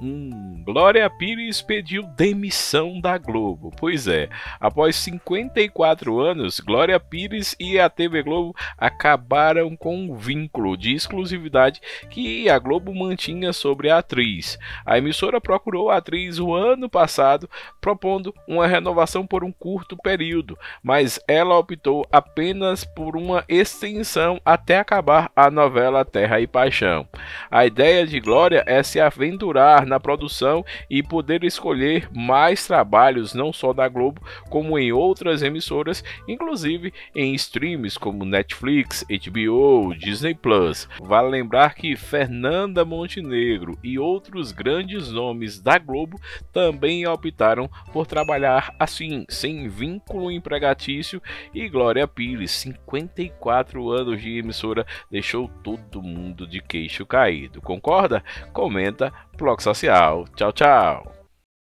Hum, Glória Pires pediu demissão da Globo. Pois é, após 54 anos, Glória Pires e a TV Globo acabaram com um vínculo de exclusividade que a Globo mantinha sobre a atriz. A emissora procurou a atriz o ano passado, propondo uma renovação por um curto período, mas ela optou apenas por uma extensão até acabar a novela Terra e Paixão. A ideia de Glória é se aventurar na produção e poder escolher mais trabalhos, não só da Globo, como em outras emissoras, inclusive em streams como Netflix, HBO, Disney Plus. Vale lembrar que Fernanda Montenegro e outros grandes nomes da Globo também optaram por trabalhar assim, sem vínculo empregatício, e Glória Pires, 54 anos de emissora, deixou todo mundo de queixo caído. Concorda? Comenta Bloco Social. Tchau, tchau.